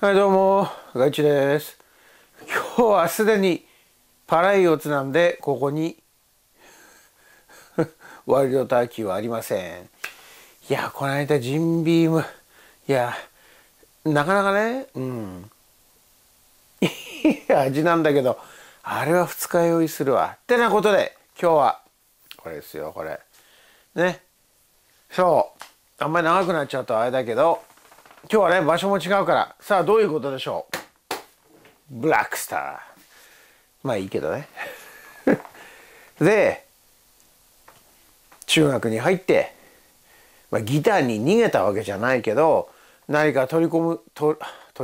はいどうも、ガイチです。今日はすでにパライオツなんで、ここに ワイルドターキーはありません。いや、この間ジンビーム、いや、なかなかね、うん。いい味なんだけど、あれは二日酔いするわ。ってなことで、今日は、これですよ、これ。ね。そう。あんまり長くなっちゃうとあれだけど、今日はね場所も違うからさあどういうことでしょうブラックスターまあいいけどね で中学に入って、まあ、ギターに逃げたわけじゃないけど何か取り込む取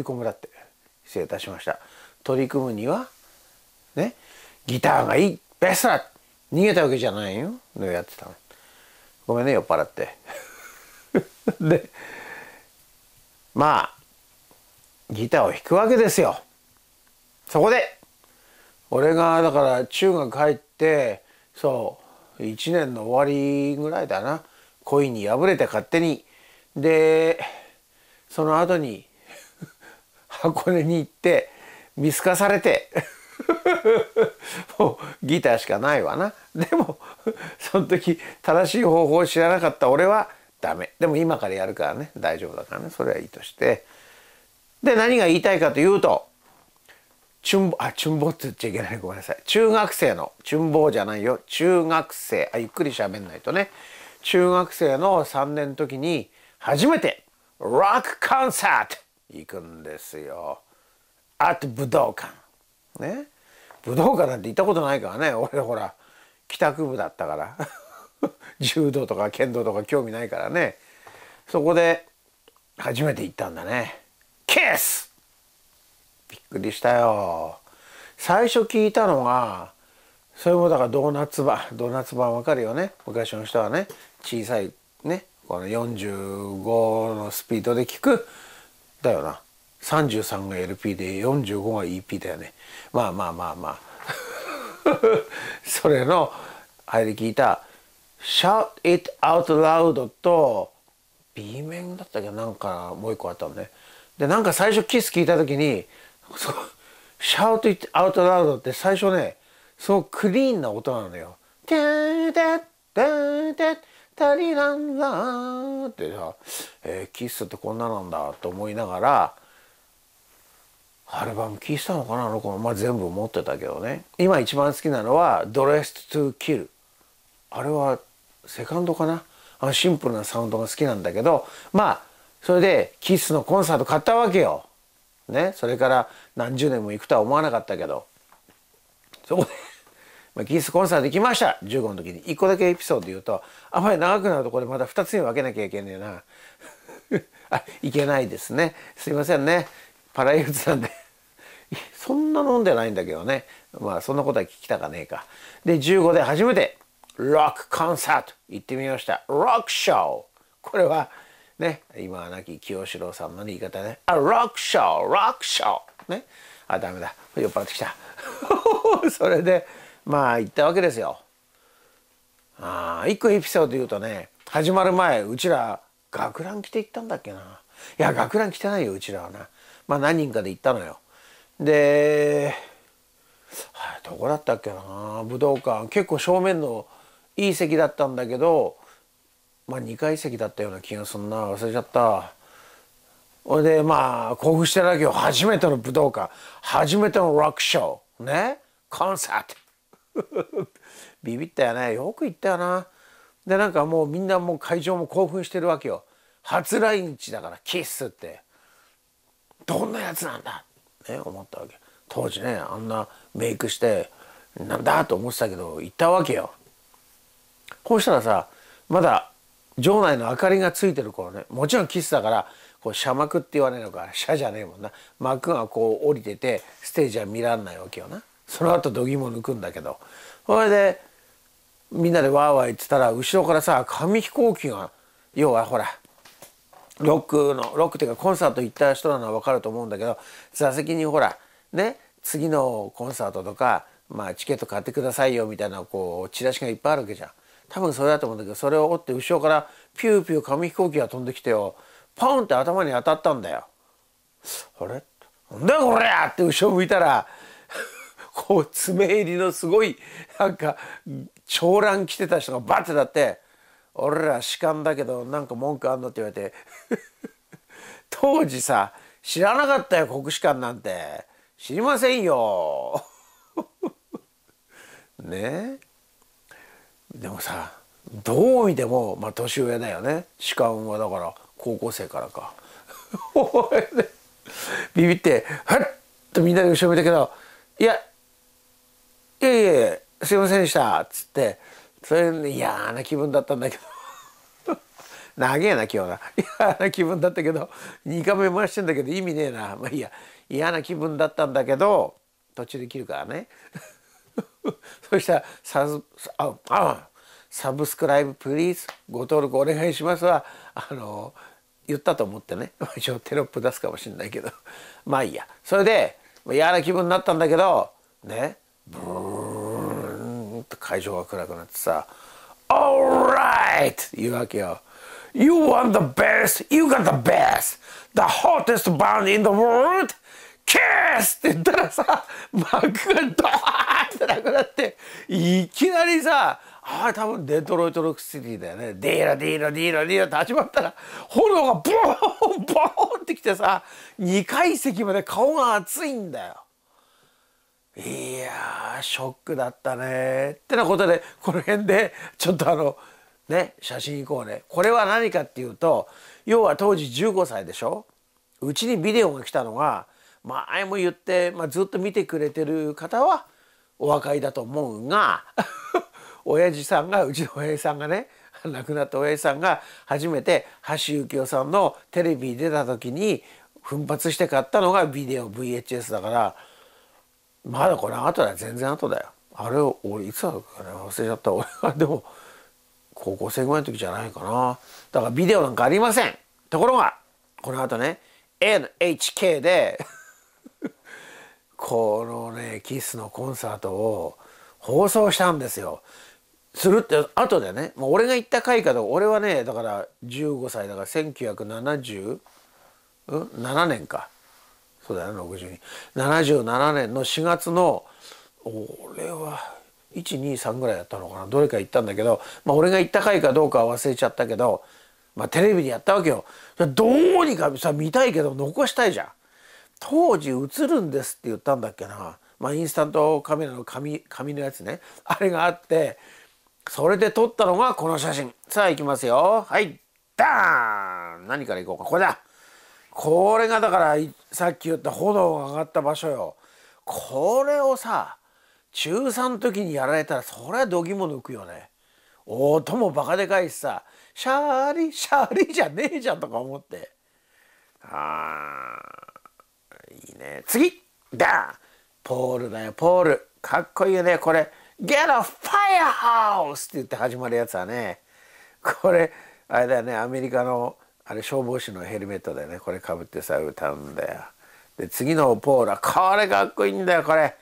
り込むだって失礼いたしました取り組むにはねギターがいいベストだ逃げたわけじゃないよのやってたのごめんね酔っ払って でまあギターを弾くわけですよそこで俺がだから中学入ってそう1年の終わりぐらいだな恋に破れて勝手にでその後に箱根に行って見透かされてもうギターしかないわなでもその時正しい方法を知らなかった俺はダメでも今からやるからね大丈夫だからねそれはいいとしてで何が言いたいかというとチュンボあチュンボって言っちゃいけないごめんなさい中学生のチュンボじゃないよ中学生あゆっくり喋んないとね中学生の3年の時に初めてロックコンサート行くんですよあと武道館ね武道館なんて行ったことないからね俺ほら帰宅部だったから 柔道とか剣道とか興味ないからねそこで初めて行ったんだねケースびっくりしたよ最初聞いたのがそれもだからドーナツ版ドーナツ版わかるよね昔の人はね小さいねこの45のスピードで聞くだよな33が LP で45が EP だよねまあまあまあまあ それのあれで聞いた shout it out loud と B 面だったけどなんかもう一個あったのねでなんか最初キス聞いた時に shout it out loud って最初ねすごくクリーンな音なのよ。てーてっててタリランラーってさ、えー、キスってこんななんだと思いながらアルバム聴いてたのかなあの子まあ全部持ってたけどね今一番好きなのは「Dressed to Kill」あれはセカンドかなあのシンプルなサウンドが好きなんだけどまあそれでキスのコンサート買ったわけよ。ね、それから何十年も行くとは思わなかったけどそこでまあ、キスコンサート行きました15の時に1個だけエピソード言うとあまり長くなるとこれまた2つに分けなきゃいけねえな あいけないですねすいませんねパラユーツなんでそんな飲んでないんだけどねまあそんなことは聞きたかねえかで15で初めてロックコンサート行ってみました。ロックショーこれはね、今は亡き清志郎さんの言い方ね。あ、ロックショーロックショーね。あ、ダメだ。酔っ払ってきた。それで、まあ行ったわけですよ。ああ、一個エピソード言うとね、始まる前、うちら学ラン着て行ったんだっけな。いや、学ラン着てないよ、うちらはな。まあ何人かで行ったのよ。で、はい、どこだったっけな武道館結構正面のいい席だったんだけどまあ2階席だったような気がすんな忘れちゃったほいでまあ興奮してるたけよ。初めての武道館初めてのロックショーねコンサート ビビったよねよく行ったよなでなんかもうみんなもう会場も興奮してるわけよ初来日だからキスってどんなやつなんだね思ったわけ当時ねあんなメイクしてなんだと思ってたけど行ったわけよこうしたらさまだ場内の明かりがついてる頃ねもちろんキスだからこう車幕って言わねえのか車じゃねえもんな幕がこう降りててステージは見らんないわけよなその後度肝抜くんだけどそれでみんなでワーワー言ってたら後ろからさ紙飛行機が要はほらロックのロックっていうかコンサート行った人なのは分かると思うんだけど座席にほらね次のコンサートとか、まあ、チケット買ってくださいよみたいなこうチラシがいっぱいあるわけじゃん。多分それだと思うんだけどそれを折って後ろからピューピュー紙飛行機が飛んできてよポンって頭に当たったんだよ。あれなんだこれって後ろ向いたら こう爪入りのすごいなんか長蘭着てた人がバッてなって「俺ら士官だけどなんか文句あんの?」って言われて 当時さ知らなかったよ国士官なんて知りませんよ ねえ。でもさどう見ても、まあ、年上だよね主観はだから高校生からか ビビってはっとみんなで後ろ見たけど「いやいやいやいやすいませんでした」っつってそれで嫌な気分だったんだけど 長えな今日な嫌な気分だったけど2回目回してんだけど意味ねえなまあいいや嫌な気分だったんだけど途中で切るからね そしたらサズああサブスクライブプリーズご登録お願いしますはあの言ったと思ってね 一応テロップ出すかもしれないけど まあいいやそれで嫌な気分になったんだけどねブーンと会場が暗くなってさ「Alright!」言うわけよ。You want the best, you got the best, the hottest band in the world, ース!」って言ったらさバックがドーンってなくなっていきなりさあれ多分デトロイト・ロックシティだよねディーラディーラディーラディーラって始まったら炎がボーンボーンってきてさ2階席まで顔が熱いんだよ。いやショックだったねってなことでこの辺でちょっとあのね写真いこうねこれは何かっていうと要は当時15歳でしょうちにビデオが来たのが前も言って、まあ、ずっと見てくれてる方はお分かりだと思うが 親父さんがうちの親父さんがね亡くなった親父さんが初めて橋幸夫さんのテレビに出た時に奮発して買ったのがビデオ VHS だからまだこれ後だよ全然後だよ。あれを俺いつだっけね忘れちゃった俺はでも高校生ぐらいの時じゃないかなだからビデオなんかありませんところがこの後ね NHK でこのねキスのコンサートを放送したんですよ。するって後でねもう俺が行った回かと俺はねだから15歳だから1977年かそうだよね62 77年の4月の俺は123ぐらいだったのかなどれか行ったんだけど、まあ、俺が行った回かどうかは忘れちゃったけど、まあ、テレビでやったわけよどうにかさ見たいけど残したいじゃん。当時映るんですって言ったんだっけな、まあ、インスタントカメラの紙紙のやつねあれがあってそれで撮ったのがこの写真さあいきますよはいダーン何からいこうかこれだこれがだからさっき言った炎が上がった場所よこれをさ中3の時にやられたらそりゃ度肝抜くよね音もバカでかいしさシャーリシャーリじゃねえじゃんとか思ってああいいね次ダンポールだよポールかっこいいよねこれ「Get a firehouse!」って言って始まるやつはねこれあれだよねアメリカのあれ消防士のヘルメットだよねこれかぶってさ歌うんだよで次のポーラこれかっこいいんだよこれ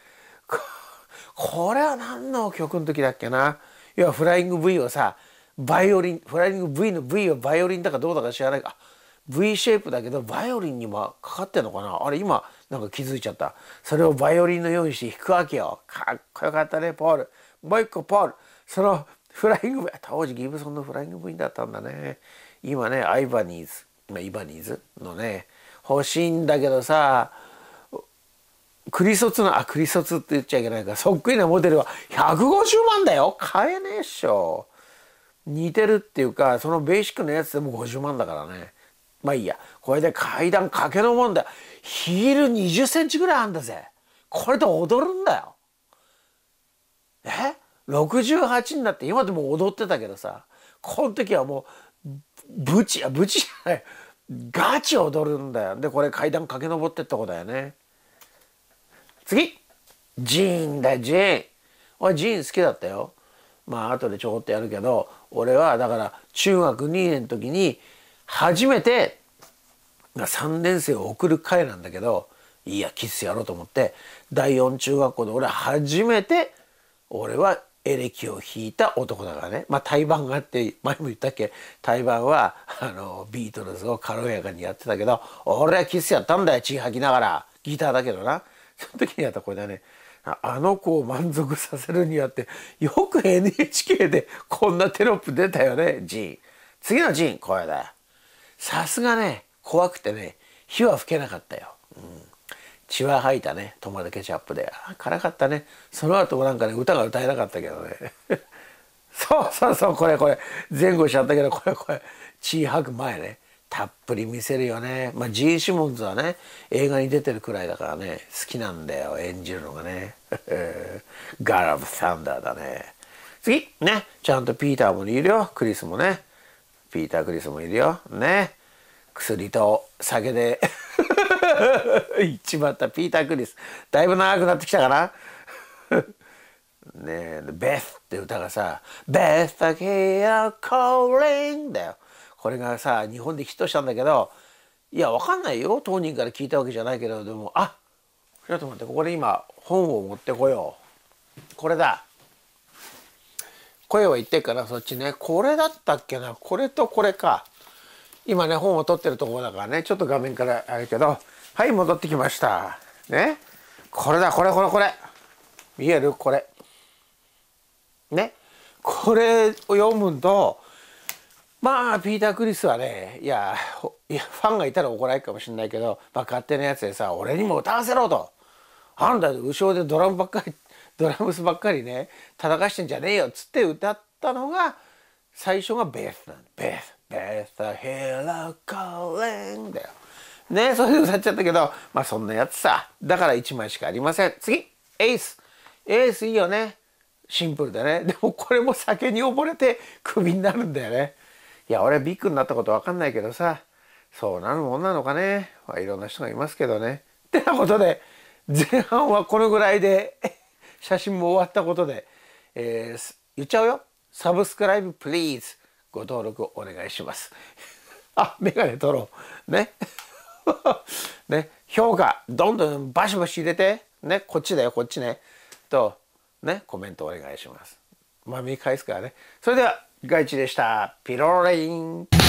これは何の曲の時だっけな要はフライング V をさバイオリンフライング V の V をバイオリンだかどうだか知らないかあ V シェイプだけどバイオリンにもかかってんのかなあれ今なんか気づいちゃったそれをバイオリンのようにして弾くわけよかっこよかったねポールもう一個ポールそのフライング部当時ギブソンのフライング部員だったんだね今ねアイバニーズ、まあ、イバニーズのね欲しいんだけどさクリソツのあクリソツって言っちゃいけないからそっくりなモデルは150万だよ買えねえっしょ似てるっていうかそのベーシックなやつでも50万だからねまあいいや。これで階段駆けのもんだ。ヒール20センチぐらいあんだぜ。これで踊るんだよ。え ?68 になって今でも踊ってたけどさ、この時はもう、ブチ、あ、ブチじゃない。ガチ踊るんだよ。で、これ階段駆け上ってったことだよね。次ジーンだ、ジーン。俺ジーン好きだったよ。まあ、後でちょこっとやるけど、俺はだから中学2年の時に、初めて3年生を送る会なんだけどいやキスやろうと思って第4中学校で俺初めて俺はエレキを弾いた男だからねまあ対バンがあって前も言ったっけ対バンはあのビートルズを軽やかにやってたけど俺はキスやったんだよ血吐きながらギターだけどなその時にやったこれだねあの子を満足させるにはってよく NHK でこんなテロップ出たよねジン次のジンこれだよさすがね怖くてね火は吹けなかったよ、うん、血は吐いたねトマトケチャップであ辛かったねその後もなんかね歌が歌えなかったけどね そうそうそうこれこれ前後しちゃったけどこれこれ血吐く前ねたっぷり見せるよねまあジー・シモンズはね映画に出てるくらいだからね好きなんだよ演じるのがね ガラブ・サンダーだね次ねちゃんとピーターもいるよクリスもねピーター・クリスもいるよね薬と酒で 一まったピーター・クリスだいぶ長くなってきたかな ねベスって歌がさ「ベス t here c a だよこれがさ日本でヒットしたんだけどいやわかんないよ当人から聞いたわけじゃないけれどもあちょっと待ってここで今本を持ってこようこれだ声は言ってからそっちねこれだったっけなこれとこれか今ね本を取ってるところだからねちょっと画面からあれけどはい戻ってきましたねこれだこれこれこれ見えるこれねこれを読むとまあピーター・クリスはねいやいやファンがいたら怒られるかもしれないけど、まあ、勝手なやつでさ俺にも歌わせろとあんた後ろでドラムばっかりドラムスばっかりね叩かしてんじゃねえよっつって歌ったのが最初がベースなんベースベースはヘラカレンだよ。ねそれで歌っちゃったけどまあそんなやつさだから1枚しかありません次エースエースいいよねシンプルでねでもこれも酒に溺れてクビになるんだよねいや俺ビッグになったこと分かんないけどさそうなるもんなのかね、まあ、いろんな人がいますけどねってなことで前半はこのぐらいで写真も終わったことで、えー、言っちゃうよ。サブスクライブプリーズご登録お願いします。あ、メガネ取ろう。ね。ね。評価、どんどんバシバシ入れて。ね。こっちだよ、こっちね。と、ね。コメントお願いします。まあ、見返すからね。それでは、外地でした。ピローリン。